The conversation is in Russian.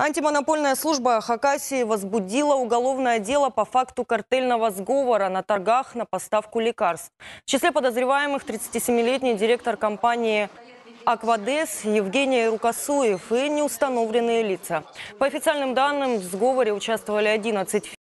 Антимонопольная служба Хакасии возбудила уголовное дело по факту картельного сговора на торгах на поставку лекарств. В числе подозреваемых 37-летний директор компании Аквадес, Евгений Рукасуев и неустановленные лица. По официальным данным, в сговоре участвовали 11